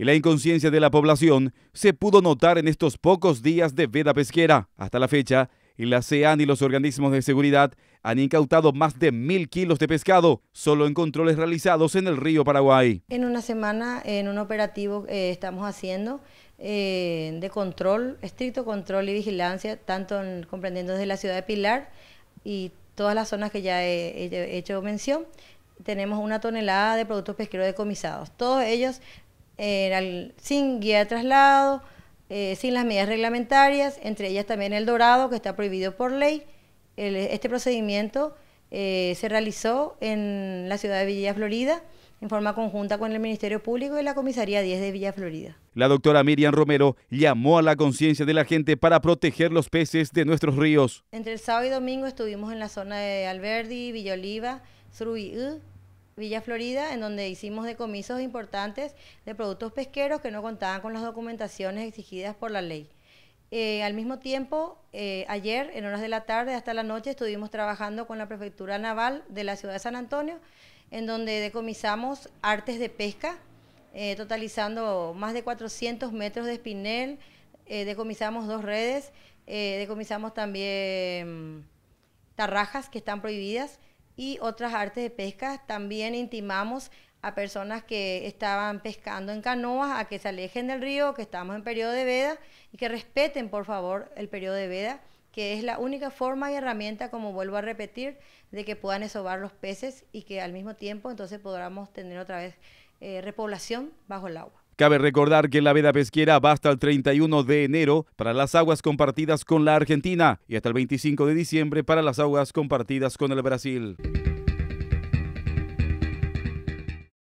y la inconsciencia de la población se pudo notar en estos pocos días de veda pesquera. Hasta la fecha, la CEAN y los organismos de seguridad han incautado más de mil kilos de pescado solo en controles realizados en el río Paraguay. En una semana, en un operativo que eh, estamos haciendo eh, de control, estricto control y vigilancia, tanto comprendiendo desde la ciudad de Pilar y todas las zonas que ya he, he hecho mención, tenemos una tonelada de productos pesqueros decomisados. Todos ellos sin guía de traslado, eh, sin las medidas reglamentarias, entre ellas también el dorado, que está prohibido por ley. este procedimiento eh, se realizó en la ciudad de Villa Florida en forma conjunta con el Ministerio Público y la Comisaría 10 de Villa Florida. La doctora Miriam Romero llamó a la conciencia de la gente para proteger los peces de nuestros ríos. Entre el sábado y domingo estuvimos en la zona de Alberdi, Villa Oliva, Villa Florida, en donde hicimos decomisos importantes de productos pesqueros que no contaban con las documentaciones exigidas por la ley. Eh, al mismo tiempo, eh, ayer, en horas de la tarde hasta la noche, estuvimos trabajando con la Prefectura Naval de la ciudad de San Antonio, en donde decomisamos artes de pesca, eh, totalizando más de 400 metros de espinel, decomisamos dos redes, decomisamos también tarrajas que están prohibidas, y otras artes de pesca. También intimamos a personas que estaban pescando en canoas a que se alejen del río, que estamos en periodo de veda y que respeten, por favor, el periodo de veda, que es la única forma y herramienta, como vuelvo a repetir, de que puedan esobar los peces y que al mismo tiempo entonces podamos tener otra vez eh, repoblación bajo el agua. Cabe recordar que la veda pesquera va hasta el 31 de enero para las aguas compartidas con la Argentina y hasta el 25 de diciembre para las aguas compartidas con el Brasil.